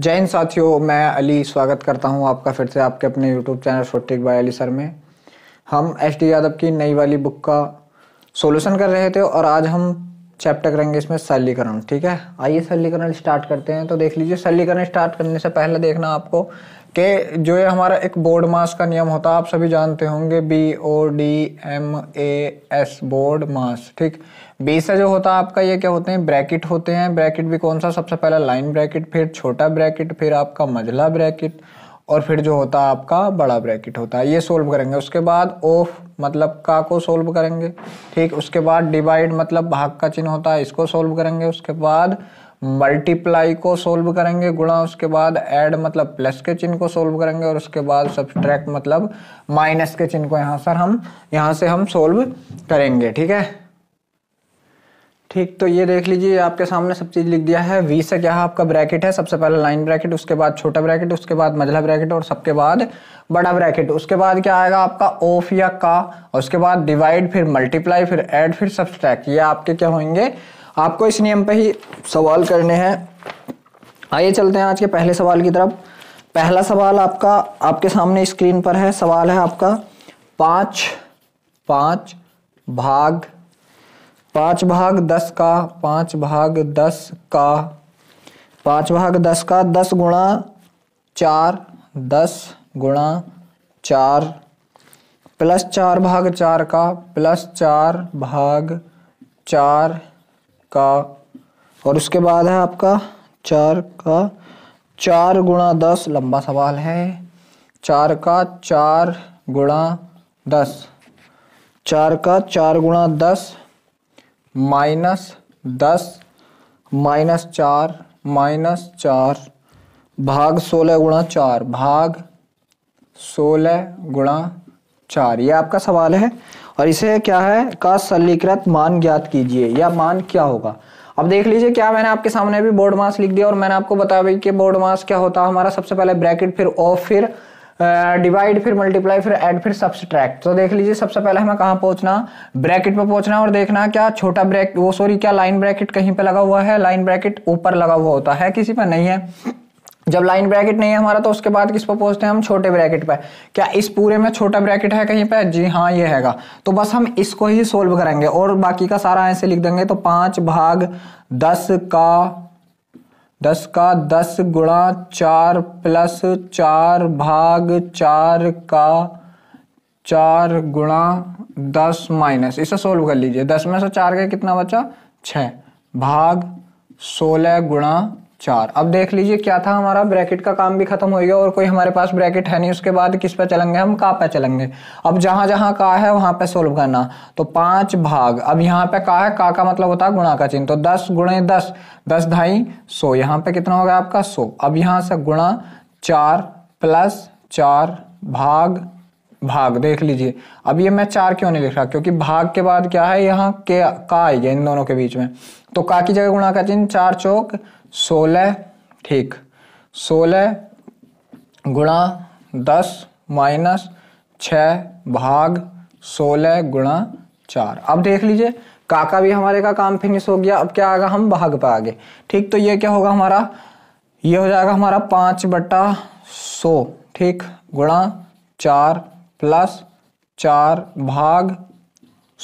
जय हिंद साथियों मैं अली स्वागत करता हूं आपका फिर से आपके अपने यूट्यूब चैनल छोटे बाय अली सर में हम एच डी यादव की नई वाली बुक का सोल्यूशन कर रहे थे और आज हम चैप्टर करेंगे इसमें सरलीकरण ठीक है आइए सरलीकरण स्टार्ट करते हैं तो देख लीजिए सरलीकरण स्टार्ट करने से पहले देखना आपको कि जो ये हमारा एक बोर्ड मास का नियम होता है आप सभी जानते होंगे B O D M A S board मास ठीक बीसा जो होता है आपका ये क्या होते हैं ब्रैकेट होते हैं ब्रैकेट भी कौन सा सबसे पहला लाइन ब्रैकेट फिर छोटा ब्रैकेट फिर आपका मझला ब्रैकेट और फिर जो होता है आपका बड़ा ब्रैकेट होता है ये सोल्व करेंगे उसके बाद ऑफ मतलब का को सोल्व करेंगे ठीक उसके बाद डिवाइड मतलब भाग का चिन्ह होता है इसको सोल्व करेंगे उसके बाद मल्टीप्लाई को सोल्व करेंगे गुणा उसके बाद ऐड मतलब प्लस के चिन्ह को सोल्व करेंगे और उसके बाद सब्सट्रैक्ट मतलब माइनस के चिन्ह को यहाँ सर हम यहाँ से हम सोल्व करेंगे ठीक है ठीक तो ये देख लीजिए आपके सामने सब चीज़ लिख दिया है वी से क्या है आपका ब्रैकेट है सबसे पहले लाइन ब्रैकेट उसके बाद छोटा ब्रैकेट उसके बाद मझला ब्रैकेट और सबके बाद बड़ा ब्रैकेट उसके बाद क्या आएगा आपका ऑफ या का और उसके बाद डिवाइड फिर मल्टीप्लाई फिर एड फिर सब्सट्रैक्ट ये आपके क्या होंगे आपको इस नियम पे ही सवाल करने हैं आइए चलते हैं आज के पहले सवाल की तरफ पहला सवाल आपका आपके सामने स्क्रीन पर है सवाल है आपका पांच पांच भाग पाँच भाग दस का पाँच भाग दस का पाँच भाग दस का दस गुणा चार दस गुणा चार प्लस चार भाग चार का प्लस चार भाग चार का और उसके बाद है आपका चार का चार गुणा दस लंबा सवाल है चार का चार गुणा दस चार का चार गुणा दस माइनस दस माइनस चार माइनस चार भाग सोलह गुणा चार भाग सोलह गुणा चार ये आपका सवाल है और इसे क्या है का सरलीकृत मान ज्ञात कीजिए या मान क्या होगा अब देख लीजिए क्या मैंने आपके सामने भी बोर्ड मास लिख दिया और मैंने आपको बताया कि बोर्ड मास क्या होता है हमारा सबसे पहले ब्रैकेट फिर ऑफ फिर डिवाइड फिर मल्टीप्लाई फिर एड फिर सब्सट्रैक्ट तो देख लीजिए सबसे पहले हमें कहाँ पहुँचना ब्रैकेट पर पहुँचना और देखना क्या छोटा ब्रैकेट वो सॉरी क्या लाइन ब्रैकेट कहीं पर लगा हुआ है लाइन ब्रैकेट ऊपर लगा हुआ होता है किसी पर नहीं है जब लाइन ब्रैकेट नहीं है हमारा तो उसके बाद किस पर पहुंचते हैं हम छोटे ब्रैकेट पर क्या इस पूरे में छोटा ब्रैकेट है कहीं पर जी हाँ ये हैगा तो बस हम इसको ही सोल्व करेंगे और बाकी का सारा ऐसे लिख देंगे तो पाँच भाग दस का दस का दस गुणा चार प्लस चार भाग चार का चार गुणा दस माइनस इसे सोल्व कर लीजिए दस में से चार का कितना बचा छः भाग सोलह गुणा चार अब देख लीजिए क्या था हमारा ब्रैकेट का काम भी खत्म हो गया और कोई हमारे पास ब्रैकेट है नहीं उसके बाद किस पे चलेंगे हम का पे चलेंगे अब जहां जहां का है वहां पे सोल्व करना तो पांच भाग अब यहाँ पे का है का का मतलब होता है गुणा का चिन्ह तो दस गुणे दस दस ढाई सो यहाँ पे कितना होगा आपका सो अब यहाँ से गुणा चार प्लस चार भाग भाग देख लीजिए अब ये मैं चार क्यों नहीं लिख रहा क्योंकि भाग के बाद क्या है यहाँ के का आएगा इन दोनों के बीच में तो का की जगह गुणा का चिन्ह चार चौक सोलह ठीक सोलह गुणा दस माइनस छ भाग सोलह गुणा चार अब देख लीजिए काका भी हमारे का काम फिनिश हो गया अब क्या आएगा हम भाग पे आगे ठीक तो ये क्या होगा हमारा ये हो जाएगा हमारा पांच बटा सो ठीक गुणा चार प्लस चार भाग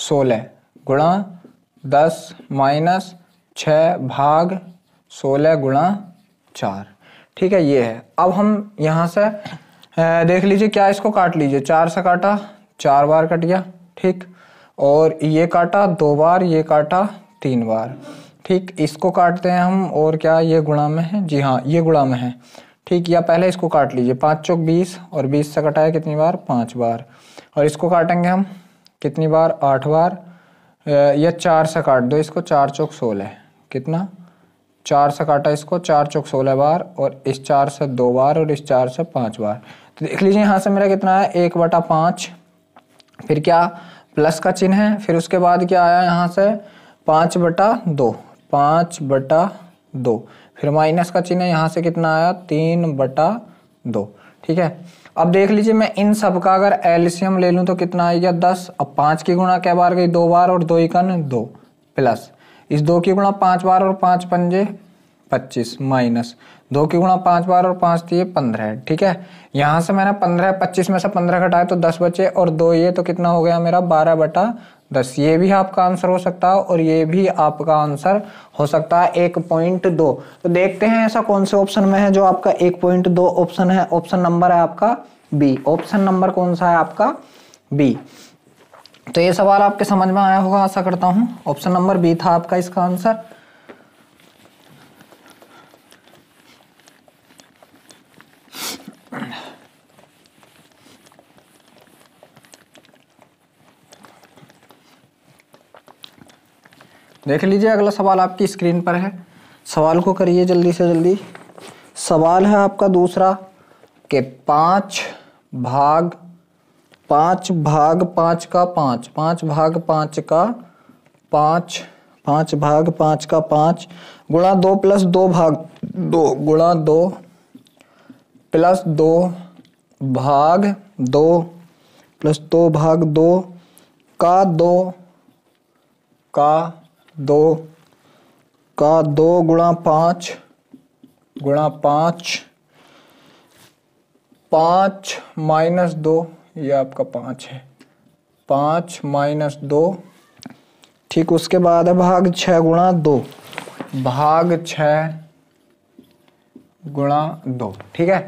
सोलह गुणा दस माइनस छ भाग सोलह गुणा चार ठीक है ये है अब हम यहाँ से देख लीजिए क्या इसको काट लीजिए चार से काटा चार बार कट गया ठीक और ये काटा दो बार ये काटा तीन बार ठीक इसको काटते हैं हम और क्या ये गुणा में है जी हाँ ये गुणा में है ठीक या पहले इसको काट लीजिए पाँच चौक बीस और बीस से कटाया कितनी बार पाँच बार और इसको काटेंगे हम कितनी बार आठ बार या चार से काट दो इसको चार चौक सोलह कितना चार से काटा इसको चार चौक सोलह बार और इस चार से दो बार और इस चार से पांच बार तो देख लीजिए यहाँ से मेरा कितना है एक बटा पाँच फिर क्या प्लस का चिन्ह है फिर उसके बाद क्या आया यहाँ से पाँच बटा दो पाँच बटा दो फिर माइनस का चिन्ह है यहाँ से कितना आया तीन बटा दो ठीक है अब देख लीजिए मैं इन सब का अगर एलसीएम ले लूँ तो कितना आएगा दस अब पाँच की गुणा क्या बार गई दो बार और दो इकन दो प्लस इस दो की गुणा पांच बार और पांच पंजे पच्चीस माइनस दो की गुणा पांच बार और पांच थी तो पंद्रह ठीक है यहां से मैंने पंद्रह पच्चीस में से पंद्रह घटाए तो दस बचे और दो ये तो कितना हो गया मेरा बारह बटा दस ये भी आपका आंसर हो सकता है और ये भी आपका आंसर हो सकता है एक पॉइंट दो तो देखते हैं ऐसा कौन से ऑप्शन में है जो आपका एक पॉइंट दो ऑप्शन है ऑप्शन नंबर है आपका बी ऑप्शन नंबर कौन सा है आपका बी तो ये सवाल आपके समझ में आया होगा आशा करता हूं ऑप्शन नंबर बी था आपका इसका आंसर देख लीजिए अगला सवाल आपकी स्क्रीन पर है सवाल को करिए जल्दी से जल्दी सवाल है आपका दूसरा के पांच भाग पाँच भाग पाँच का पाँच पाँच भाग पाँच का पाँच पाँच भाग पाँच का पाँच गुणा दो प्लस दो भाग दो गुणा दो प्लस दो भाग दो प्लस दो भाग दो का दो का दो का दो गुणा पाँच गुणा पाँच पाँच माइनस दो ये आपका पाँच है पाँच माइनस दो ठीक उसके बाद है भाग छः गुणा दो भाग छ गुणा दो ठीक है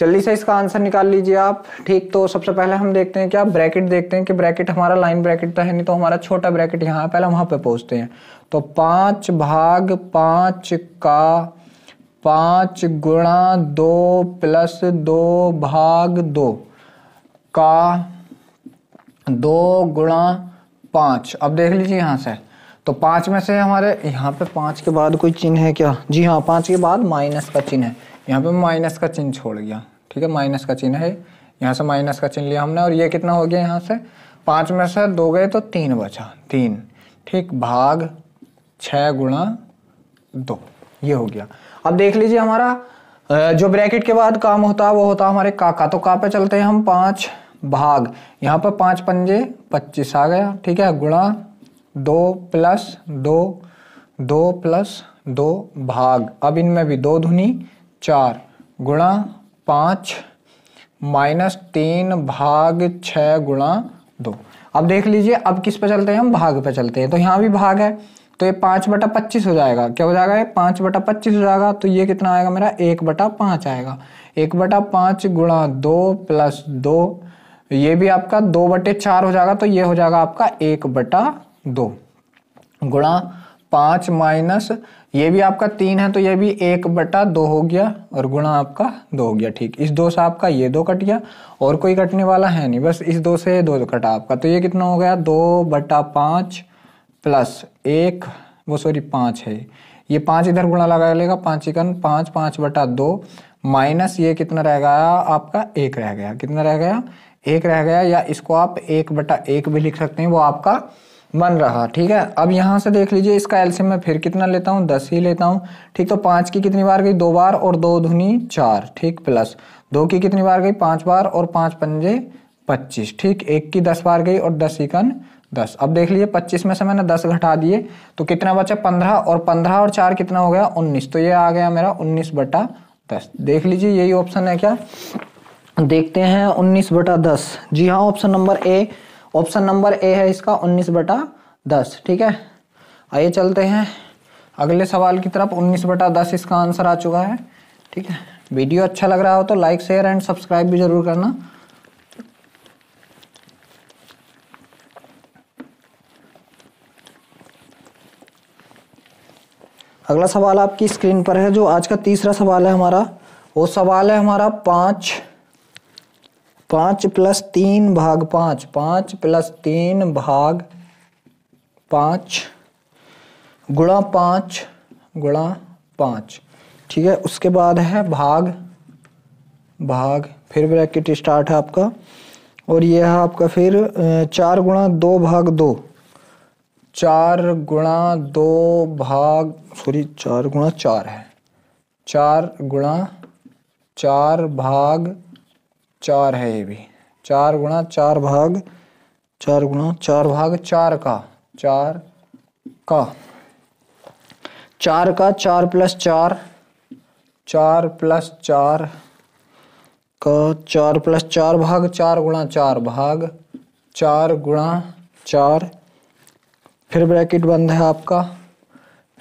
जल्दी से इसका आंसर निकाल लीजिए आप ठीक तो सबसे पहले हम देखते हैं क्या ब्रैकेट देखते हैं कि ब्रैकेट हमारा लाइन ब्रैकेट तो है नहीं तो हमारा छोटा ब्रैकेट यहाँ पहले वहाँ पे पहुँचते हैं तो पाँच भाग पाँच का पाँच गुणा दो प्लस दो भाग दो का दो गुणा पांच अब देख लीजिए यहां से तो पांच में से हमारे यहाँ पे पांच के बाद कोई चिन्ह है क्या जी हाँ पांच के बाद माइनस का चिन्ह है यहाँ पे माइनस का चिन्ह छोड़ गया ठीक है माइनस का चिन्ह है यहाँ से माइनस का चिन्ह लिया हमने और ये कितना हो गया यहाँ से पांच में से दो गए तो तीन बचा तीन ठीक भाग छ गुणा दो ये हो गया अब देख लीजिए हमारा जो ब्रैकेट के बाद काम होता है वो होता है हमारे काका तो का पे चलते हैं हम पांच भाग यहाँ पर पांच पंजे पच्चीस आ गया ठीक है गुणा दो प्लस दो दो प्लस दो भाग अब इनमें भी दो धुनी चार गुणा पांच माइनस तीन भाग छ गुणा दो अब देख लीजिए अब किस पे चलते हैं हम भाग पे चलते हैं तो यहाँ भी भाग है तो ये पाँच बटा पच्चीस हो जाएगा क्या हो जाएगा ये पांच बटा पच्चीस हो जाएगा तो ये कितना आएगा मेरा एक बटा पांच आएगा एक बटा पांच गुणा दो प्लस दो ये भी आपका दो बटे चार हो जाएगा तो ये हो जाएगा आपका एक बटा दो गुणा पाँच माइनस ये भी आपका तीन है तो ये भी एक बटा दो हो गया और गुणा आपका दो हो गया ठीक इस दो से आपका ये दो कट गया और कोई कटने वाला है नहीं बस इस दो से दो कटा आपका तो ये कितना हो गया दो बटा पांच प्लस एक वो सॉरी पाँच है ये पाँच इधर गुणा लगा लेगा पाँच चिकन पाँच पाँच बटा दो माइनस ये कितना रह गया आपका एक रह गया कितना रह गया एक रह गया या इसको आप एक बटा एक भी लिख सकते हैं वो आपका बन रहा ठीक है अब यहाँ से देख लीजिए इसका एल्सियम मैं फिर कितना लेता हूँ दस ही लेता हूँ ठीक तो पाँच की कितनी बार गई दो बार और दो धुनी चार ठीक प्लस दो की कितनी बार गई पाँच बार और पाँच पंजे पच्चीस ठीक एक की दस बार गई और दस इकन दस अब देख लीजिए पच्चीस में से मैंने दस घटा दिए तो कितना बचा पंद्रह और पंद्रह और चार कितना हो गया उन्नीस तो ये आ गया मेरा उन्नीस बटा दस देख लीजिए यही ऑप्शन है क्या देखते हैं उन्नीस बटा दस जी हाँ option number A option number A है इसका उन्नीस बटा दस ठीक है आइए चलते हैं अगले सवाल की तरफ उन्नीस बटा दस इसका आंसर आ चुका है ठीक है वीडियो अच्छा लग रहा हो तो लाइक शेयर एंड सब्सक्राइब भी जरूर करना अगला सवाल आपकी स्क्रीन पर है जो आज का तीसरा सवाल है हमारा वो सवाल है हमारा पाँच पाँच प्लस तीन भाग पाँच पाँच प्लस तीन भाग पाँच गुणा पाँच गुणा पाँच ठीक है उसके बाद है भाग भाग फिर ब्रैकेट स्टार्ट है आपका और यह है आपका फिर चार गुणा दो भाग दो चार गुणा दो भाग सॉरी चार गुणा चार है चार गुणा चार भाग चार है ये भी चार गुणा चार भाग चार गुणा चार भाग चार का चार का चार का चार प्लस चार चार प्लस चार का चार प्लस चार भाग चार गुणा चार भाग चार गुणा चार फिर ब्रैकेट बंद है आपका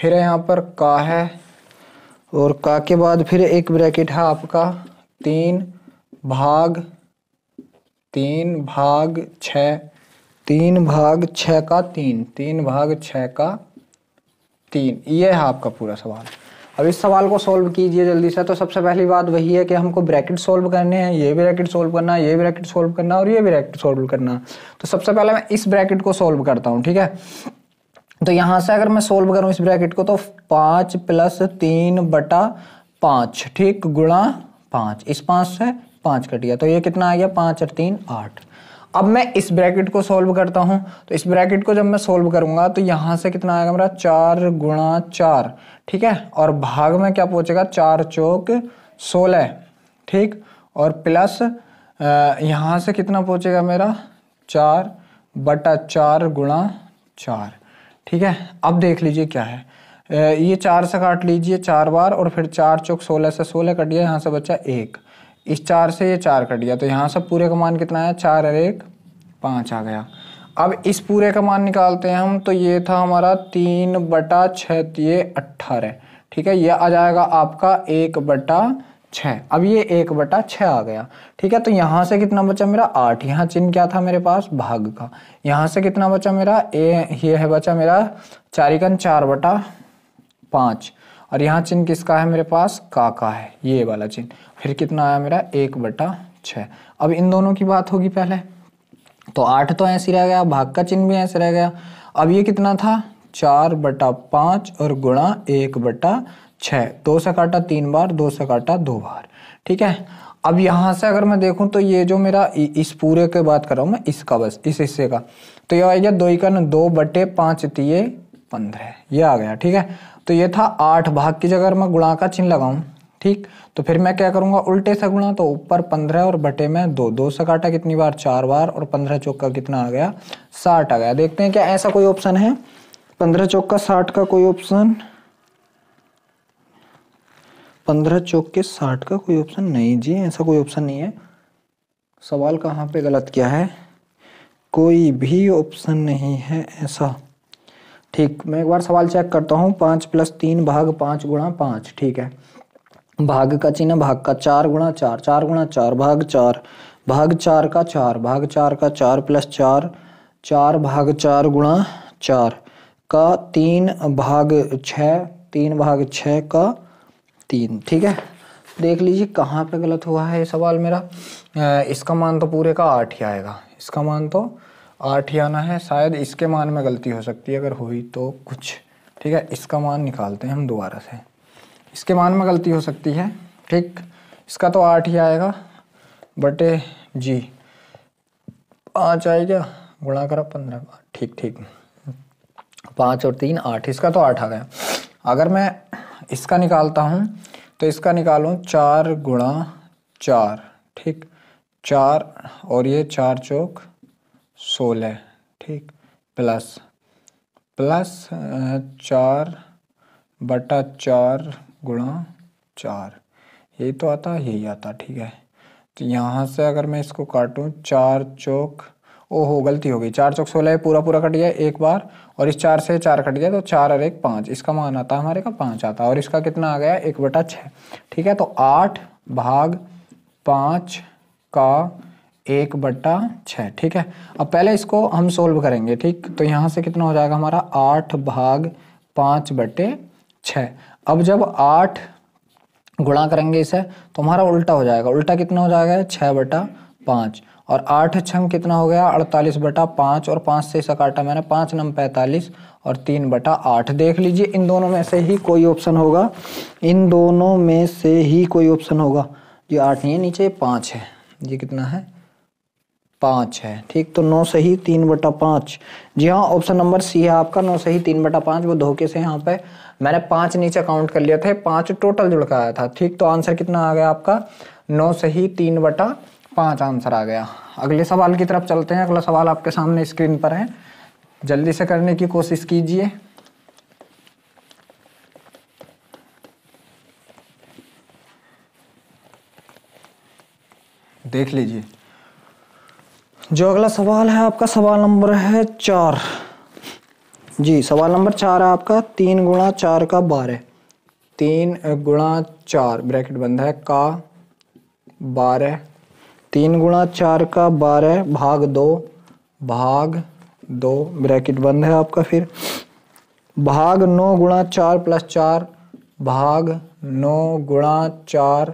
फिर यहाँ पर का है और का के बाद फिर एक ब्रैकेट है आपका तीन भाग तीन भाग छ तीन भाग छ का तीन तीन भाग छ का तीन ये है आपका पूरा सवाल अब इस सवाल को सोल्व कीजिए जल्दी से तो सबसे पहली बात वही है कि हमको ब्रैकेट सोल्व करने हैं ये ब्रैकेट सोल्व करना ये ब्रैकेट सोल्व करना और ये ब्रैकेट सोल्व करना तो सबसे पहले मैं इस ब्रैकेट को सोल्व करता हूँ ठीक है तो यहाँ से अगर मैं सोल्व करूँ इस ब्रैकेट को तो पाँच प्लस तीन बटा पाँच ठीक गुणा पाँच इस पाँच से पाँच कट गया तो ये कितना आ गया पाँच और तीन आठ अब मैं इस ब्रैकेट को सोल्व करता हूँ तो इस ब्रैकेट को जब मैं सोल्व करूंगा तो यहाँ से कितना आएगा मेरा चार गुणा चार ठीक है और भाग में क्या पहुंचेगा चार चौक सोलह ठीक और प्लस यहाँ से कितना पहुँचेगा मेरा चार बटा चार गुणा चार ठीक है अब देख लीजिए क्या है ये चार से काट लीजिए चार बार और फिर चार चौक सोलह से सोलह कट गया यहाँ से बचा एक इस चार से ये चार कट गया तो यहाँ से पूरे का मान कितना आया चार और एक पाँच आ गया अब इस पूरे का मान निकालते हैं हम तो ये था हमारा तीन बटा छः तो ये अट्ठारह ठीक है ये आ जाएगा आपका एक बटा छ अब ये एक बटा छ आ गया ठीक है तो यहां से कितना बचा मेरा आठ यहाँ चिन्ह क्या था मेरे पास भाग का यहां से कितना बचा मेरा ए ये है बचा मेरा चारिकन चार बटा पांच और यहाँ चिन्ह किसका है मेरे पास का का है ये वाला चिन्ह फिर कितना आया मेरा एक बटा छ अब इन दोनों की बात होगी पहले तो आठ तो ऐसे रह गया भाग का चिन्ह भी ऐसे रह गया अब ये कितना था चार बटा पांच और गुणा एक बटा छः दो से काटा तीन बार दो से काटा दो बार ठीक है अब यहाँ से अगर मैं देखूँ तो ये जो मेरा इस पूरे के बात कर रहा हूँ मैं इसका बस इस हिस्से का तो ये गया दो इकन दो बटे पाँच तीय पंद्रह ये आ गया ठीक है तो ये था आठ भाग की जगह मैं गुणा का चिन्ह लगाऊँ ठीक तो फिर मैं क्या करूँगा उल्टे से गुणा तो ऊपर पंद्रह और बटे में दो दो से काटा कितनी बार चार बार और पंद्रह चौक का कितना आ गया साठ आ गया देखते हैं क्या ऐसा कोई ऑप्शन है पंद्रह चौक का साठ का कोई ऑप्शन पंद्रह चौक के साठ का कोई ऑप्शन नहीं जी ऐसा कोई ऑप्शन नहीं है सवाल कहाँ पे गलत किया है कोई भी ऑप्शन नहीं है ऐसा ठीक मैं एक बार सवाल चेक करता हूँ पाँच प्लस तीन भाग पाँच गुणा पाँच ठीक है भाग का चिन्ह भाग का चार गुणा चार चार गुणा चार भाग चार भाग चार का चार भाग चार का चार प्लस चार चार भाग चार गुणा चार का तीन भाग छः तीन भाग छः का तीन ठीक है देख लीजिए कहाँ पे गलत हुआ है ये सवाल मेरा इसका मान तो पूरे का आठ ही आएगा इसका मान तो आठ ही आना है शायद इसके मान में गलती हो सकती है अगर हुई तो कुछ ठीक है इसका मान निकालते हैं हम दोबारा से इसके मान में गलती हो सकती है ठीक इसका तो आठ ही आएगा बटे जी पाँच आएगा गुणा करा पंद्रह ठीक ठीक पाँच और तीन आठ इसका तो आठ आ गया अगर मैं इसका निकालता हूँ तो इसका निकालूँ चार गुणा चार ठीक चार और ये चार चौक सोलह ठीक प्लस प्लस चार बटा चार गुणा चार ये तो आता यही आता ठीक है तो यहाँ से अगर मैं इसको काटूँ चार चौक ओहो गलती हो गई चार चौक सोलह पूरा पूरा कट गया एक बार और इस चार से चार कट गया तो चार और एक पाँच इसका मान आता है हमारे का पाँच आता और इसका कितना आ गया एक बटा छः ठीक है तो आठ भाग पाँच का एक बटा छः ठीक है अब पहले इसको हम सोल्व करेंगे ठीक तो यहाँ से कितना हो जाएगा हमारा आठ भाग पाँच बटे छः अब जब आठ गुणा करेंगे इसे तो हमारा उल्टा हो जाएगा उल्टा कितना हो जाएगा छः बटा पाँच और आठ छंग कितना हो गया अड़तालीस बटा पाँच और पाँच से काटा मैंने पाँच नम पैंतालीस और तीन बटा आठ देख लीजिए इन दोनों में से ही कोई ऑप्शन होगा इन दोनों में से ही कोई ऑप्शन होगा ये आठ नहीं है नीचे पाँच है ये कितना है पाँच है ठीक तो नौ सही तीन बटा पाँच जी हाँ ऑप्शन नंबर सी है आपका नौ सही तीन बटा पाँच वो धोखे से यहाँ पे मैंने पाँच नीचे काउंट कर लिया था पाँच टोटल जुड़ के आया था ठीक तो आंसर कितना आ गया आपका नौ सही तीन बटा पांच आंसर आ गया अगले सवाल की तरफ चलते हैं अगला सवाल आपके सामने स्क्रीन पर है जल्दी से करने की कोशिश कीजिए देख लीजिए जो अगला सवाल है आपका सवाल नंबर है चार जी सवाल नंबर चार है आपका तीन गुणा चार का बारह तीन गुणा चार ब्रैकेट बंद है का बारह तीन गुणा चार का बारह भाग दो भाग दो ब्रैकेट बंद है आपका फिर भाग नौ गुणा चार प्लस चार भाग नौ गुणा चार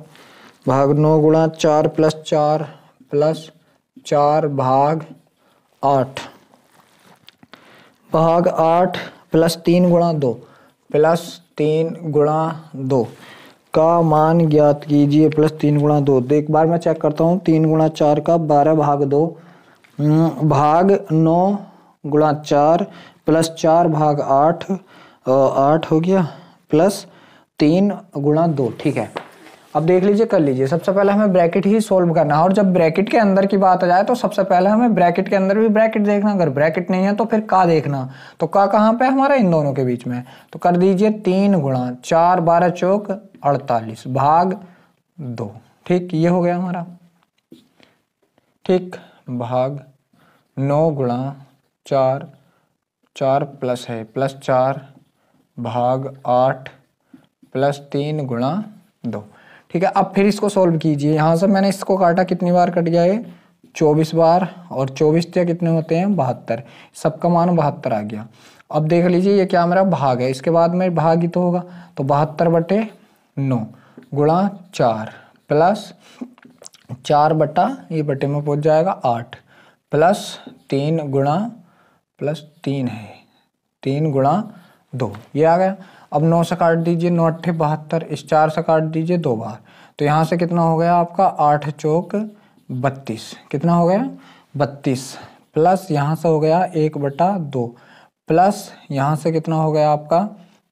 भाग नौ गुणा चार प्लस चार प्लस चार भाग आठ भाग आठ प्लस तीन गुणा दो प्लस तीन गुणा दो का मान ज्ञात कीजिए प्लस तीन गुणा दो तो एक बार मैं चेक करता हूँ तीन गुणा चार का बारह भाग दो हम्म, भाग नौ गुणा चार प्लस चार भाग आठ आठ हो गया प्लस तीन गुणा दो ठीक है अब देख लीजिए कर लीजिए सबसे पहले हमें ब्रैकेट ही सोल्व करना है और जब ब्रैकेट के अंदर की बात आ जाए तो सबसे पहले हमें ब्रैकेट के अंदर भी ब्रैकेट देखना अगर ब्रैकेट नहीं है तो फिर का देखना तो का कहाँ पे हमारा इन दोनों के बीच में तो कर दीजिए तीन गुणा चार बारह चौक अड़तालीस भाग दो ठीक ये हो गया हमारा ठीक भाग नौ गुणा चार चार प्लस है प्लस चार भाग आठ प्लस तीन गुणा दो ठीक है अब फिर इसको सॉल्व कीजिए यहाँ से मैंने इसको काटा कितनी बार कट गया ये चौबीस बार और चौबीस या कितने होते हैं बहत्तर सबका मान बहत्तर आ गया अब देख लीजिए ये क्या मेरा भाग है इसके बाद में भाग ही तो होगा तो बहत्तर बटे नौ गुणा चार प्लस चार बटा ये बटे में पहुंच जाएगा आठ प्लस तीन गुणा प्लस तीन है तीन गुणा दो ये आ गया अब नौ से काट दीजिए नौ अट्ठे बहत्तर इस चार से काट दीजिए दो बार तो यहाँ से कितना हो गया आपका आठ चौक बत्तीस कितना हो गया बत्तीस प्लस यहाँ से हो गया एक बटा दो प्लस यहाँ से कितना हो गया आपका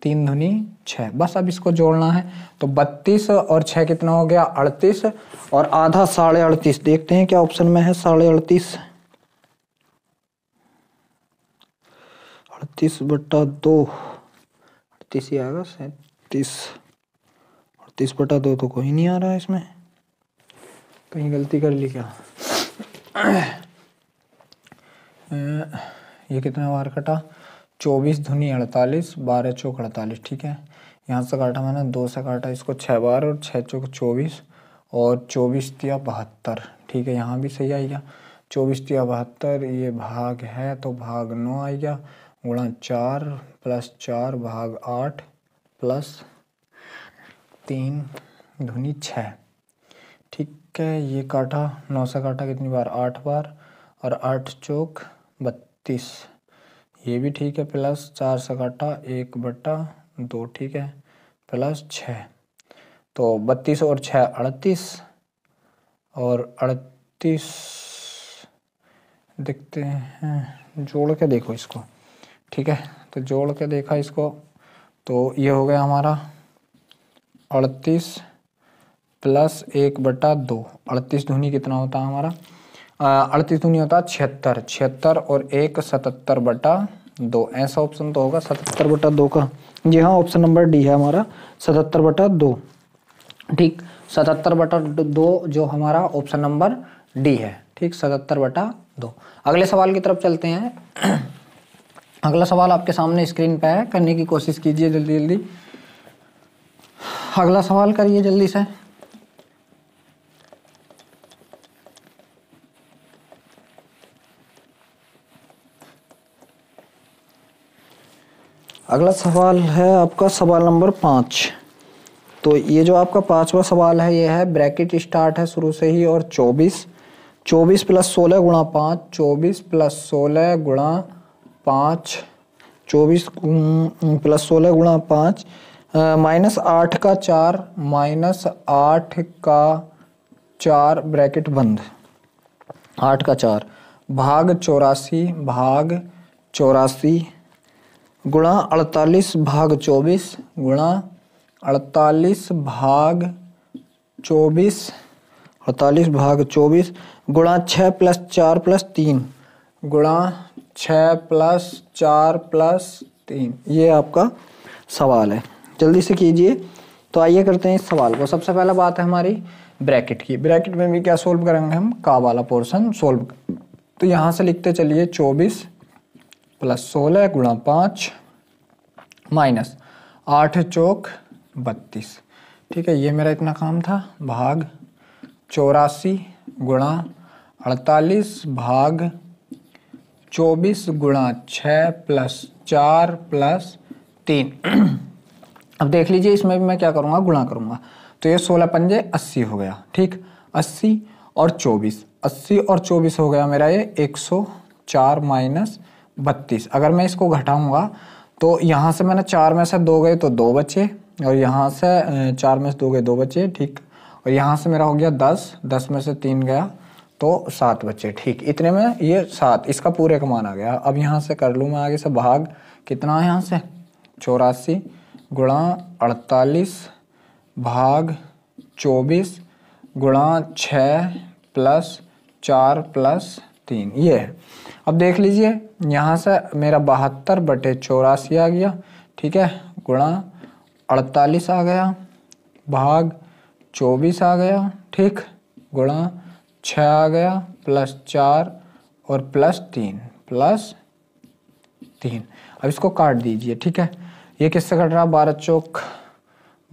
तीन धुनी छः बस अब इसको जोड़ना है तो बत्तीस और छः कितना हो गया अड़तीस और आधा साढ़े अड़तीस देखते हैं क्या ऑप्शन में है साढ़े अड़तीस अड़तीस बटा दो अड़तीस ही आएगा सैंतीस तीस बटा दो तो कोई नहीं आ रहा है इसमें कहीं गलती कर ली क्या ये कितना बार कटा चौबीस धुनी अड़तालीस बारह चौक अड़तालीस ठीक है यहाँ से काटा मैंने दो से काटा इसको छः बार और छः चौक चौबीस और चौबीस तिया बहत्तर ठीक है यहाँ भी सही गया चौबीस तिया बहत्तर ये भाग है तो भाग नौ गया गुणा चार प्लस चार भाग आठ प्लस तीन धुनी छः ठीक है ये काटा नौ से काटा कितनी बार आठ बार और आठ चौक बत्तीस ये भी ठीक है प्लस चार से काटा एक बट्टा दो ठीक है प्लस छः तो बत्तीस और छः अड़तीस और अड़तीस देखते हैं जोड़ के देखो इसको ठीक है तो जोड़ के देखा इसको तो ये हो गया हमारा अड़तीस प्लस एक बटा दो अड़तीस धुनी कितना होता है हमारा अड़तीस धुनी होता है छिहत्तर छिहत्तर और एक सतहत्तर बटा दो ऐसा ऑप्शन तो होगा सतहत्तर बटा दो का जी हाँ ऑप्शन नंबर डी है हमारा सतहत्तर बटा दो ठीक सतहत्तर बटा दो जो हमारा ऑप्शन नंबर डी है ठीक सतहत्तर बटा दो अगले सवाल की तरफ चलते हैं अगला सवाल आपके सामने स्क्रीन पर है करने की कोशिश कीजिए जल्दी जल्दी अगला सवाल करिए जल्दी से अगला सवाल है आपका सवाल नंबर पांच तो ये जो आपका पांचवा सवाल है ये है ब्रैकेट स्टार्ट है शुरू से ही और चौबीस चौबीस प्लस सोलह गुणा पांच चौबीस प्लस सोलह गुणा पांच चौबीस प्लस सोलह गुणा पांच माइनस आठ का चार माइनस आठ का चार ब्रैकेट बंद आठ का चार भाग चौरासी भाग चौरासी गुणा अड़तालीस भाग चौबीस गुणा अड़तालीस भाग चौबीस अड़तालीस भाग चौबीस गुणा छः प्लस चार प्लस तीन गुणा छः प्लस चार प्लस तीन ये आपका सवाल है जल्दी से कीजिए तो आइए करते हैं इस सवाल को सबसे पहला बात है हमारी ब्रैकेट की ब्रैकेट में भी क्या सोल्व करेंगे हम का वाला पोर्सन सोल्व तो यहाँ से लिखते चलिए चौबीस प्लस सोलह गुणा पाँच माइनस आठ चौक बत्तीस ठीक है ये मेरा इतना काम था भाग चौरासी गुणा अड़तालीस भाग चौबीस गुणा छः प्लस चार प्लस तीन अब देख लीजिए इसमें भी मैं क्या करूँगा गुणा करूँगा तो ये सोलह पंजे अस्सी हो गया ठीक अस्सी और चौबीस अस्सी और चौबीस हो गया मेरा ये एक सौ चार माइनस बत्तीस अगर मैं इसको घटाऊँगा तो यहाँ से मैंने चार में से दो गए तो दो बचे और यहाँ से चार में से दो गए दो बचे ठीक और यहाँ से मेरा हो गया दस दस में से तीन गया तो सात बच्चे ठीक इतने में ये सात इसका पूरे कमान आ गया अब यहाँ से कर लूँ मैं आगे से भाग कितना है यहाँ से चौरासी गुणा अड़तालीस भाग चौबीस गुणा छ प्लस चार प्लस तीन ये है अब देख लीजिए यहाँ से मेरा बहत्तर बटे चौरासी आ गया ठीक है गुणा अड़तालीस आ गया भाग चौबीस आ गया ठीक गुणा छ आ गया प्लस चार और प्लस तीन प्लस तीन अब इसको काट दीजिए ठीक है ये किससे घट रहा बारह चौक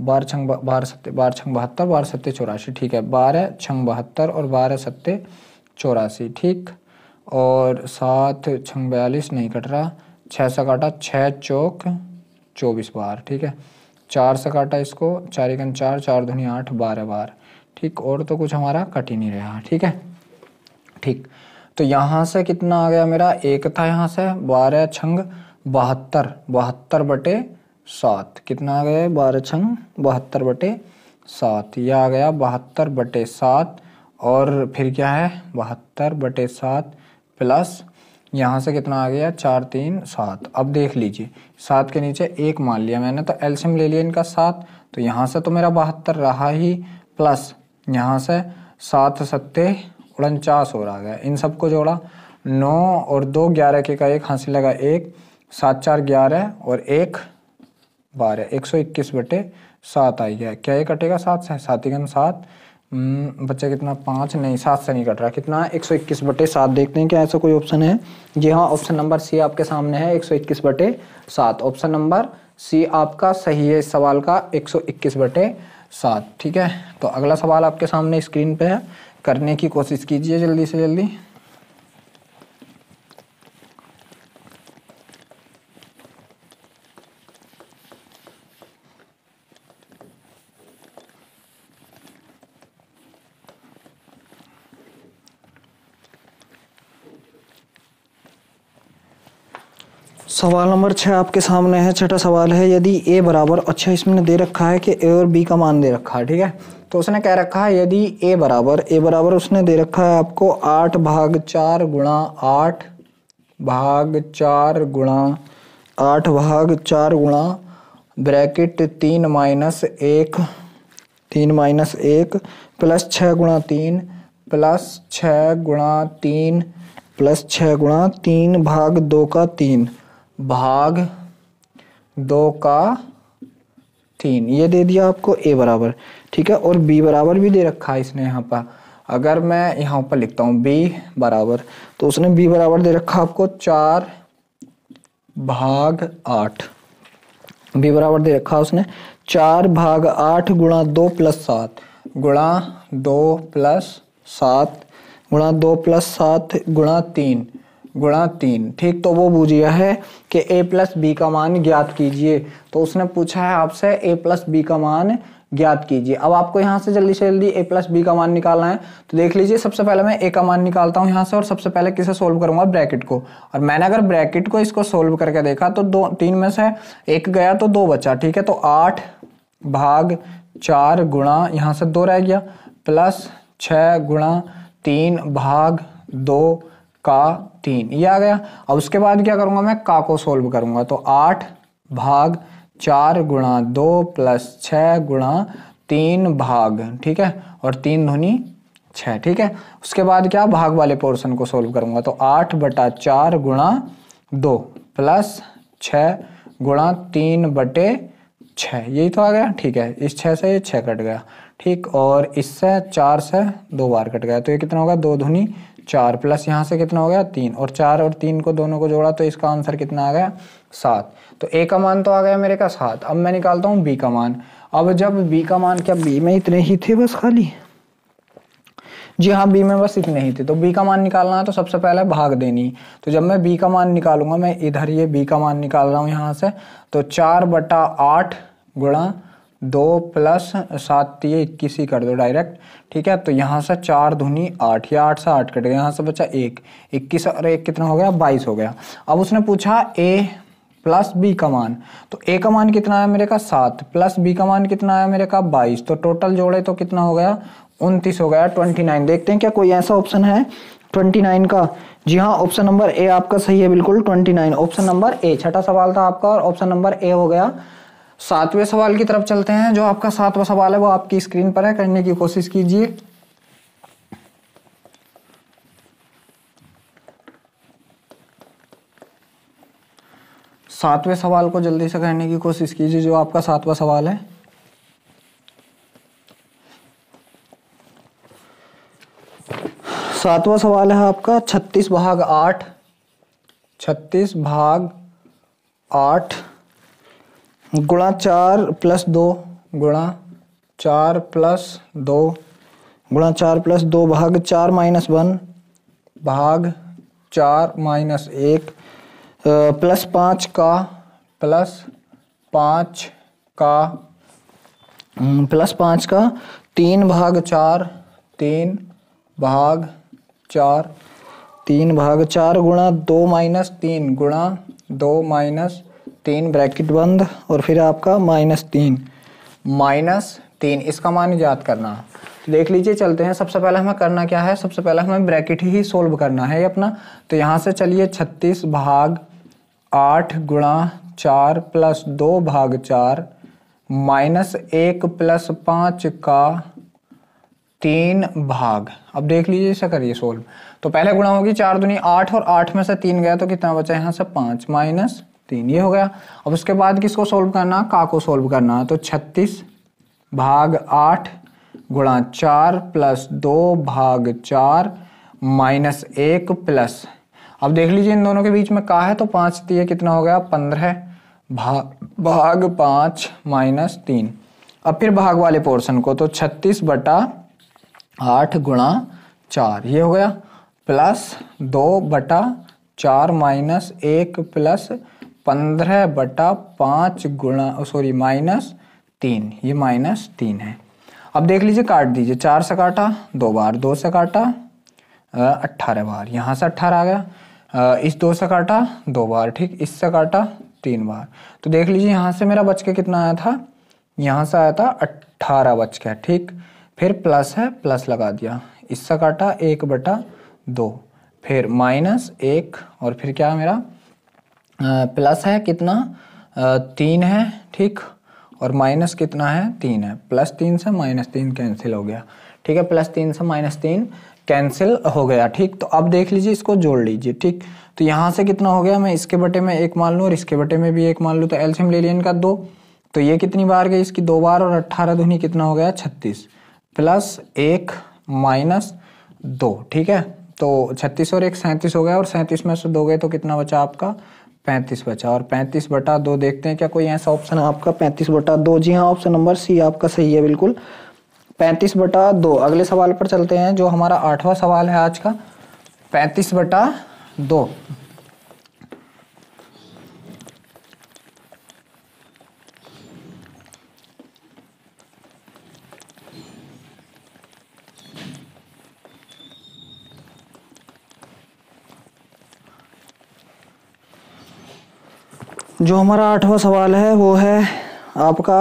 बारह छंग बारह सत्ते बारह छंग बहत्तर बारह सत्य चौरासी ठीक है बारह छंग बहत्तर और बारह सत्ते चौरासी ठीक और सात छंग बयालीस नहीं कट रहा छः सा काटा छः चौक चौबीस बार ठीक है चार सा काटा इसको चार एकन चार चार धुनी आठ बारह बार ठीक और तो कुछ हमारा कट ही नहीं रहा ठीक है ठीक तो यहाँ से कितना आ गया मेरा एक था यहाँ से बारह छंग बहत्तर बहत्तर बटे सात कितना आ गया बारह छंग बहत्तर बटे सात यह आ गया बहत्तर बटे सात और फिर क्या है बहत्तर बटे सात प्लस यहाँ से कितना आ गया चार तीन सात अब देख लीजिए सात के नीचे एक मान लिया मैंने तो एल्शियम ले लिया इनका सात तो यहाँ से तो मेरा बहत्तर रहा ही प्लस यहाँ से सात सत्ते उनचास और आ गया इन सबको जोड़ा नौ और दो ग्यारह के का एक हंसी लगा एक सात चार ग्यारह और एक बारह एक सौ इक्कीस बटे सात आई है क्या ये कटेगा सात से सात ही सात हम्म, बच्चा कितना पाँच नहीं सात से नहीं कट रहा कितना एक सौ इक्कीस बटे सात देखते हैं क्या ऐसा कोई ऑप्शन है जी हाँ ऑप्शन नंबर सी आपके सामने है एक सौ इक्कीस बटे सात ऑप्शन नंबर सी आपका सही है इस सवाल का एक सौ इक्कीस बटे सात ठीक है तो अगला सवाल आपके सामने स्क्रीन पर है करने की कोशिश कीजिए जल्दी से जल्दी सवाल नंबर छः आपके सामने है छठा सवाल है यदि ए बराबर अच्छा इसमें दे रखा है कि ए और बी का मान दे रखा है ठीक है तो उसने कह रखा है यदि ए बराबर ए बराबर उसने दे रखा है आपको आठ भाग चार गुणा आठ भाग चार गुणा आठ भाग चार गुणा ब्रैकेट तीन माइनस एक तीन माइनस एक प्लस छः गुणा तीन प्लस छः गुणा तीन प्लस छः गुणा तीन भाग दो का तीन भाग दो का तीन ये दे दिया आपको ए बराबर ठीक है और बी बराबर भी दे रखा है इसने यहाँ पर अगर मैं यहाँ पर लिखता हूँ बी बराबर तो उसने बी बराबर दे रखा आपको चार भाग आठ बी बराबर दे रखा उसने चार भाग आठ गुणा दो प्लस सात गुणा दो प्लस सात गुणा दो प्लस सात गुणा तीन गुणा तीन ठीक तो वो बुझिया है कि a प्लस बी का मान ज्ञात कीजिए तो उसने पूछा है आपसे a प्लस बी का मान ज्ञात कीजिए अब आपको यहाँ से जल्दी से जल्दी a प्लस बी का मान निकालना है तो देख लीजिए सबसे पहले मैं a का मान निकालता हूँ यहाँ से और सबसे पहले किसे सोल्व करूंगा ब्रैकेट को और मैंने अगर ब्रैकेट को इसको सोल्व करके देखा तो दो तीन में से एक गया तो दो बचा ठीक है तो आठ भाग चार गुणा यहाँ से दो रह गया प्लस छः गुणा तीन भाग दो का तीन ये आ गया अब उसके बाद क्या करूंगा मैं का को सोल्व करूंगा तो आठ भाग चार गुणा दो प्लस छः गुणा तीन भाग ठीक है और तीन धुनी छः ठीक है उसके बाद क्या भाग वाले पोर्शन को सोल्व करूंगा तो आठ बटा चार गुणा दो प्लस छः गुणा तीन बटे छः यही तो आ गया ठीक है इस छः से ये छः कट गया ठीक और इससे चार से दो बार कट गया तो ये कितना होगा दो धुनी चार प्लस यहाँ से कितना हो गया तीन और चार और तीन को दोनों को जोड़ा तो इसका आंसर कितना आ गया सात तो ए का मान तो आ गया मेरे का सात अब मैं निकालता हूँ बी का मान अब जब बी का मान क्या बी में इतने ही थे बस खाली जी हाँ बी में बस इतने ही थे तो बी का मान निकालना है तो सबसे पहले भाग देनी तो जब मैं बी का मान निकालूंगा मैं इधर ये बी का मान निकाल रहा हूँ यहाँ से तो चार बटा आठ गुणा दो प्लस सात तो ये इक्कीस ही कर दो डायरेक्ट ठीक है तो यहाँ से चार धुनी आठ या आठ से आठ कट गया यहाँ से बचा एक इक्कीस और एक कितना हो गया बाईस हो गया अब उसने पूछा ए प्लस बी का मान तो ए का मान कितना आया मेरे का सात प्लस बी का मान कितना आया मेरे का बाईस तो टोटल जोड़े तो कितना हो गया उनतीस हो गया ट्वेंटी नाइन देखते हैं क्या कोई ऐसा ऑप्शन है ट्वेंटी नाइन का जी हाँ ऑप्शन नंबर ए आपका सही है बिल्कुल twenty nine option number A छठा सवाल था आपका और ऑप्शन नंबर ए हो गया सातवें सवाल की तरफ चलते हैं जो आपका सातवां सवाल है वो आपकी स्क्रीन पर है करने की कोशिश कीजिए सातवें सवाल को जल्दी से करने की कोशिश कीजिए जो आपका सातवां सवाल है सातवां सवाल है आपका छत्तीस भाग आठ छत्तीस भाग आठ गुणा चार प्लस दो गुणा चार प्लस दो गुणा चार प्लस दो भाग चार माइनस वन भाग चार माइनस एक प्लस पाँच का प्लस पाँच का प्लस पाँच का तीन भाग चार तीन भाग चार तीन भाग चार गुणा दो माइनस तीन गुणा दो माइनस तीन ब्रैकेट बंद और फिर आपका माइनस तीन माइनस तीन इसका मान याद करना तो देख लीजिए चलते हैं सबसे पहले हमें करना क्या है सबसे पहले हमें ब्रैकेट ही सोल्व करना है अपना तो यहाँ से चलिए छत्तीस भाग आठ गुणा चार प्लस दो भाग चार माइनस एक प्लस पाँच का तीन भाग अब देख लीजिए इसे करिए सोल्व तो पहले गुणा होगी चार दुनिया आठ और आठ में से तीन गया तो कितना बचा यहाँ से पाँच माइनस तीन ये हो गया अब उसके बाद किसको सोल्व करना का को सोल्व करना तो छत्तीस भाग आठ गुणा चार प्लस दो भाग चार माइनस एक प्लस अब देख लीजिए इन दोनों के बीच में का है तो पांच तीय कितना हो गया पंद्रह भाग भाग पांच माइनस तीन अब फिर भाग वाले पोर्शन को तो छत्तीस बटा आठ गुणा चार ये हो गया प्लस दो बटा चार माइनस एक प्लस पंद्रह बटा पाँच गुणा सॉरी माइनस तीन ये माइनस तीन है अब देख लीजिए काट दीजिए चार से काटा दो बार दो से काटा अट्ठारह बार यहाँ से अट्ठारह आ गया इस दो से काटा दो बार ठीक इससे काटा तीन बार तो देख लीजिए यहाँ से मेरा बच के कितना आया था यहाँ से आया था अट्ठारह बच के ठीक फिर प्लस है प्लस लगा दिया इससे काटा एक बटा दो फिर माइनस एक और फिर क्या मेरा प्लस है कितना तीन है ठीक और माइनस कितना है तीन है प्लस तीन से माइनस तीन कैंसिल हो गया ठीक है प्लस तीन से माइनस तीन कैंसिल हो गया ठीक तो अब देख लीजिए इसको जोड़ लीजिए ठीक तो यहाँ से कितना हो गया मैं इसके बटे में एक मान लूँ और इसके बटे में भी एक मान लूँ तो एल्शियम ले लिया इनका दो तो ये कितनी बार गई इसकी दो बार और अट्ठारह धुनी कितना हो गया छत्तीस प्लस एक माइनस दो ठीक है तो छत्तीस और एक सैंतीस हो गया और सैंतीस में से दो गए तो कितना बचा आपका पैंतीस बचा और पैंतीस बटा दो देखते हैं क्या कोई ऐसा ऑप्शन है आपका पैंतीस बटा दो जी हाँ ऑप्शन नंबर सी आपका सही है बिल्कुल पैंतीस बटा दो अगले सवाल पर चलते हैं जो हमारा आठवां सवाल है आज का पैंतीस बटा दो जो हमारा आठवां सवाल है वो है आपका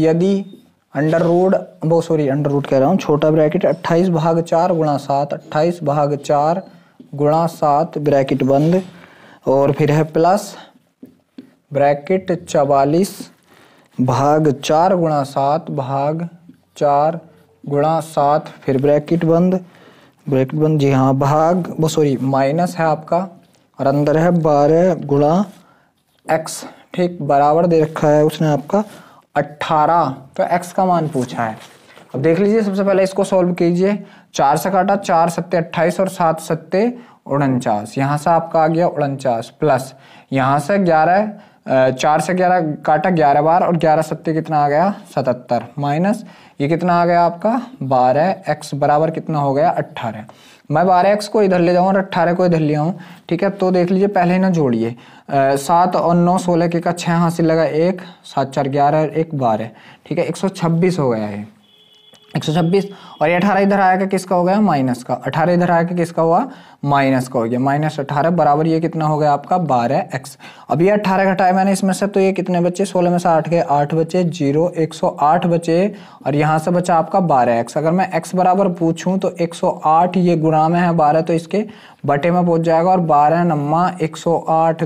यदि अंडर रूड वो सॉरी अंडर रूड कह रहा हूँ छोटा ब्रैकेट अट्ठाईस भाग चार गुणा सात अट्ठाईस भाग चार गुणा सात ब्रैकेट बंद और फिर है प्लस ब्रैकेट चवालीस भाग चार गुणा सात भाग चार गुणा सात फिर ब्रैकेट बंद ब्रैकेट बंद जी हाँ भाग वो सॉरी माइनस है आपका और अंदर है बारह गुणा एक्स ठीक बराबर दे रखा है उसने आपका अट्ठारह तो एक्स का मान पूछा है अब देख लीजिए सबसे पहले इसको सॉल्व कीजिए चार से काटा चार सत्ते अट्ठाईस और सात सत्ते उनचास यहाँ से आपका आ गया उनचास प्लस यहाँ से ग्यारह चार से ग्यारह काटा ग्यारह बार और ग्यारह सत्ते कितना आ गया सतहत्तर माइनस ये कितना आ गया आपका बारह एक्स बराबर कितना हो गया अट्ठारह मैं बारह एक्स को इधर ले जाऊँ और अट्ठारह को इधर ले आऊँ ठीक है तो देख लीजिए पहले ही ना जोड़िए सात और नौ सोलह के का छः हासिल लगा एक सात चार ग्यारह एक बारह ठीक है एक सौ छब्बीस हो गया है 126 और ये 18 इधर आएगा किसका हो गया माइनस का 18 इधर आएगा किसका हुआ माइनस का हो गया माइनस अठारह बराबर ये कितना हो गया आपका 12 एक्स अब ये अट्ठारह घटाया मैंने इसमें से तो ये कितने बच्चे 16 में से 8 गए 8 बचे 0 108 बचे और यहाँ से बचा आपका 12 एक्स अगर मैं एक्स बराबर पूछूँ तो 108 ये गुणा में है बारह तो इसके बटे में पहुँच जाएगा और बारह नम्मा एक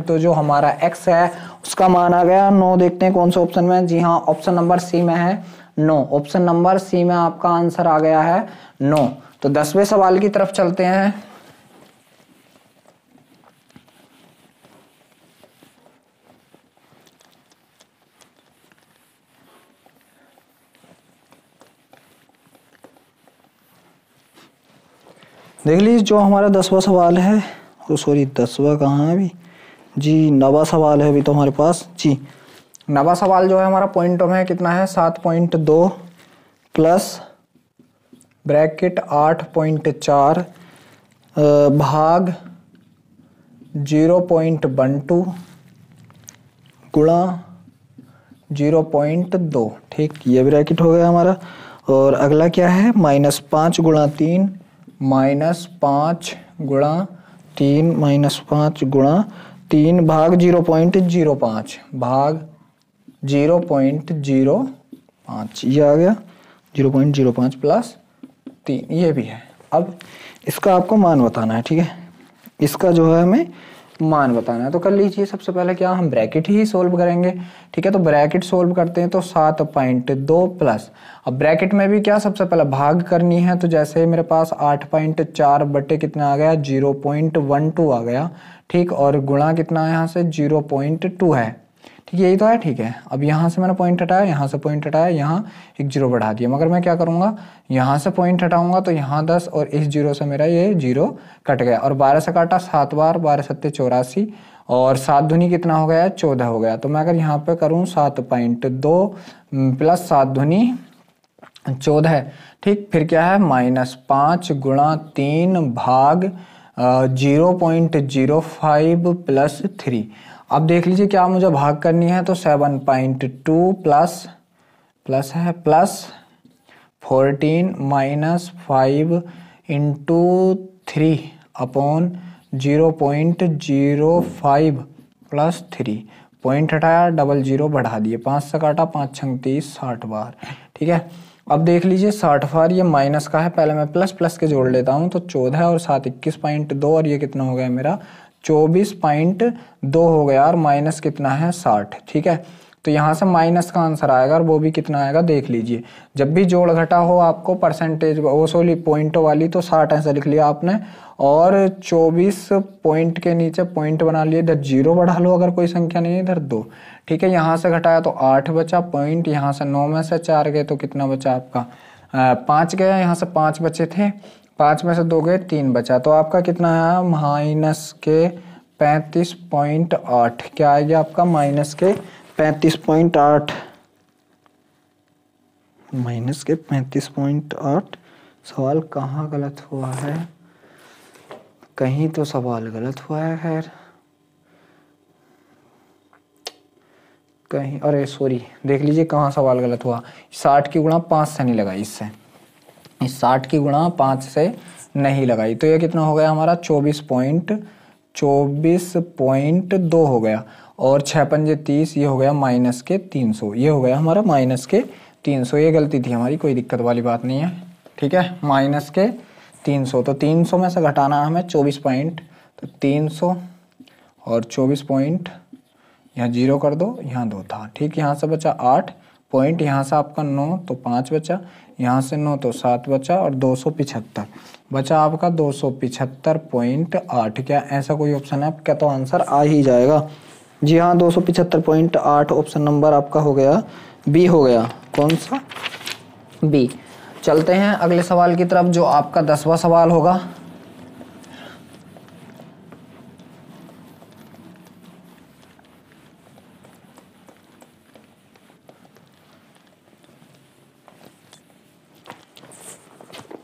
तो जो हमारा एक्स है उसका मान आ गया नौ देखते हैं कौन सा ऑप्शन में जी हाँ ऑप्शन नंबर सी में है नो ऑप्शन नंबर सी में आपका आंसर आ गया है नो तो दसवें सवाल की तरफ चलते हैं देख लीजिए जो हमारा दसवा सवाल है ओ सॉरी दसवा कहाँ है अभी जी नवा सवाल है अभी तो हमारे पास जी नवा सवाल जो है हमारा पॉइंटों में कितना है सात पॉइंट दो प्लस ब्रैकेट आठ पॉइंट चार भाग जीरो पॉइंट वन टू गुणा जीरो पॉइंट दो ठीक ये ब्रैकेट हो गया हमारा और अगला क्या है माइनस पाँच गुणा तीन माइनस पाँच गुणा तीन माइनस पाँच गुणा तीन भाग जीरो पॉइंट जीरो पाँच भाग जीरो पॉइंट जीरो पाँच ये आ गया जीरो पॉइंट जीरो पाँच प्लस तीन ये भी है अब इसका आपको मान बताना है ठीक है इसका जो है हमें मान बताना है तो कर लीजिए सबसे पहले क्या हम ब्रैकेट ही सोल्व करेंगे ठीक है तो ब्रैकेट सोल्व करते हैं तो सात पॉइंट दो प्लस अब ब्रैकेट में भी क्या सबसे पहले भाग करनी है तो जैसे मेरे पास आठ पॉइंट चार बटे कितना आ गया जीरो पॉइंट वन टू आ गया ठीक और गुणा कितना है यहाँ से जीरो पॉइंट टू है ठीक तो यही तो है ठीक है अब यहाँ से मैंने पॉइंट हटाया यहाँ से पॉइंट हटाया यहाँ एक जीरो बढ़ा दिया मगर मैं क्या करूँगा यहाँ से पॉइंट हटाऊंगा तो यहाँ दस और इस जीरो से मेरा ये जीरो कट गया और बारह से काटा सात बार बारह सत्ते चौरासी और सात धुनी कितना हो गया चौदह हो गया तो मैं अगर यहाँ पर करूँ सात पॉइंट दो प्लस सात धुनी चौदह ठीक फिर क्या है माइनस पाँच गुणा तीन भाग zero point zero five plus three अब देख लीजिए क्या मुझे भाग करनी है तो seven point two plus plus है plus fourteen minus five into three upon zero point zero five plus three point हटाया डबल जीरो बढ़ा दिए पाँच से काटा पाँच छंग साठ बार ठीक है अब देख लीजिए साठ बार ये माइनस का है पहले मैं प्लस प्लस के जोड़ लेता हूँ तो चौदह और सात इक्कीस पॉइंट दो और ये कितना हो गया मेरा चौबीस पॉइंट दो हो गया और माइनस कितना है साठ ठीक है तो यहाँ से माइनस का आंसर आएगा और वो भी कितना आएगा देख लीजिए जब भी जोड़ घटा हो आपको परसेंटेज वो सॉरी पॉइंटों वाली तो साठ ऐसा लिख लिया आपने और चौबीस पॉइंट के नीचे पॉइंट बना लिए इधर जीरो बढ़ा लो अगर कोई संख्या नहीं है इधर दो ठीक है यहाँ से घटाया तो आठ बचा पॉइंट यहाँ से नौ में से चार गए तो कितना बचा आपका पाँच गया यहाँ से पाँच बचे थे पाँच में से दो गए तीन बचा तो आपका कितना आया माइनस के पैंतीस पॉइंट आठ क्या आएगा आपका माइनस के पैंतीस पॉइंट आठ माइनस के पैंतीस पॉइंट आठ सवाल कहाँ गलत हुआ है कहीं तो सवाल गलत हुआ है खैर कहीं अरे सॉरी देख लीजिए कहाँ सवाल गलत हुआ साठ की गुणा पाँच से नहीं लगा इससे साठ की गुणा पाँच से नहीं लगाई तो ये कितना हो गया हमारा चौबीस पॉइंट चौबीस पॉइंट दो हो गया और छः पंजे तीस ये हो गया माइनस के तीन सौ ये हो गया हमारा माइनस के तीन सौ ये गलती थी हमारी कोई दिक्कत वाली बात नहीं है ठीक है माइनस के तीन सौ तो तीन सौ में से घटाना है हमें चौबीस पॉइंट तो तीन सौ और चौबीस पॉइंट यहाँ जीरो कर दो यहाँ दो था ठीक यहाँ से बचा आठ पॉइंट यहाँ से आपका नौ तो पाँच बचा यहाँ से नौ तो सात बचा और दो सौ पिछहत्तर बचा आपका दो सौ पिछहत्तर पॉइंट आठ क्या ऐसा कोई ऑप्शन है क्या तो आंसर आ ही जाएगा जी हाँ दो सौ पिछहत्तर पॉइंट आठ ऑप्शन नंबर आपका हो गया बी हो गया कौन सा बी चलते हैं अगले सवाल की तरफ जो आपका दसवां सवाल होगा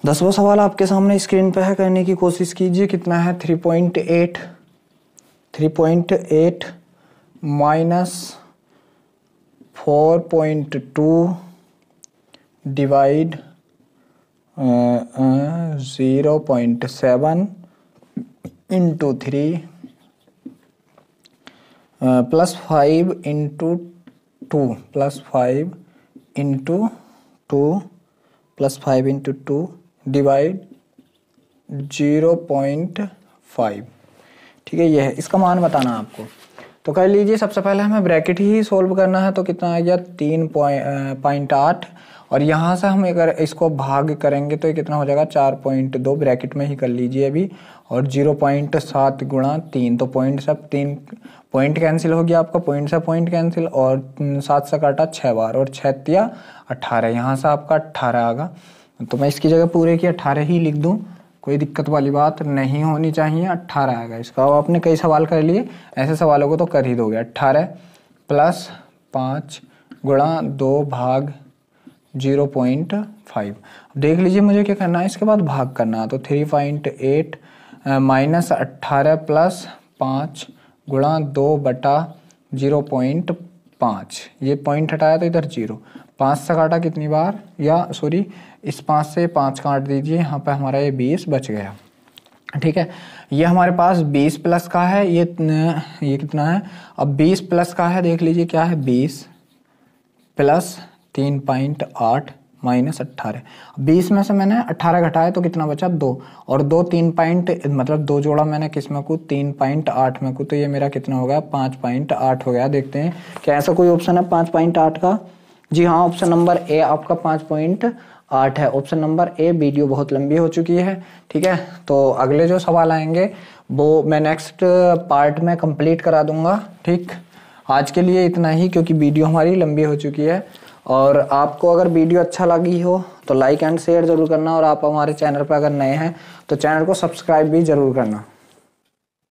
दसवा सवाल आपके सामने स्क्रीन पर है करने की कोशिश कीजिए कितना है three point eight three point eight minus four point two divide zero point seven into three plus five into two plus five into two plus five into two divide zero point five ठीक है ये है इसका मान बताना आपको तो कर लीजिए सबसे पहले हमें ब्रैकेट ही सोल्व करना है तो कितना आ गया तीन पॉइंट आठ और यहाँ से हम अगर इसको भाग करेंगे तो कितना हो जाएगा चार पॉइंट दो ब्रैकेट में ही कर लीजिए अभी और जीरो पॉइंट सात गुणा तीन तो पॉइंट सब तीन पॉइंट कैंसिल हो गया आपका पॉइंट से पॉइंट कैंसिल और सात से काटा छः बार और छतिया अट्ठारह यहाँ से आपका अट्ठारह आएगा तो मैं इसकी जगह पूरे की अट्ठारह ही लिख दूँ कोई दिक्कत वाली बात नहीं होनी चाहिए अट्ठारह आएगा इसका अब आपने कई सवाल कर लिए ऐसे सवालों को तो कर ही दोगे अट्ठारह प्लस पाँच गुणा दो भाग जीरो पॉइंट फाइव देख लीजिए मुझे क्या करना है इसके बाद भाग करना है तो थ्री पॉइंट एट माइनस अट्ठारह प्लस पाँच गुणा दो बटा जीरो पॉइंट पाँच ये पॉइंट हटाया तो इधर जीरो पाँच से काटा कितनी बार या सॉरी इस पाँच से पाँच काट दीजिए यहाँ पर हमारा ये बीस बच गया ठीक है ये हमारे पास 20 प्लस का है ये ये कितना है अब 20 प्लस का है देख लीजिए क्या है 20 प्लस तीन पॉइंट आठ माइनस अट्ठारह बीस में से मैंने अट्ठारह घटाया तो कितना बचा दो और दो तीन पॉइंट मतलब दो जोड़ा मैंने किस में को तीन पॉइंट आठ में को तो ये मेरा कितना हो गया पाँच पॉइंट आठ हो गया देखते हैं क्या ऐसा कोई ऑप्शन है पाँच पॉइंट आठ का जी हाँ ऑप्शन नंबर ए आपका पाँच पॉइंट आठ है ऑप्शन नंबर ए वीडियो बहुत लंबी हो चुकी है ठीक है तो अगले जो सवाल आएंगे वो मैं नेक्स्ट पार्ट में कंप्लीट करा दूंगा ठीक आज के लिए इतना ही क्योंकि वीडियो हमारी लंबी हो चुकी है और आपको अगर वीडियो अच्छा लगी हो तो लाइक एंड शेयर ज़रूर करना और आप हमारे चैनल पर अगर नए हैं तो चैनल को सब्सक्राइब भी ज़रूर करना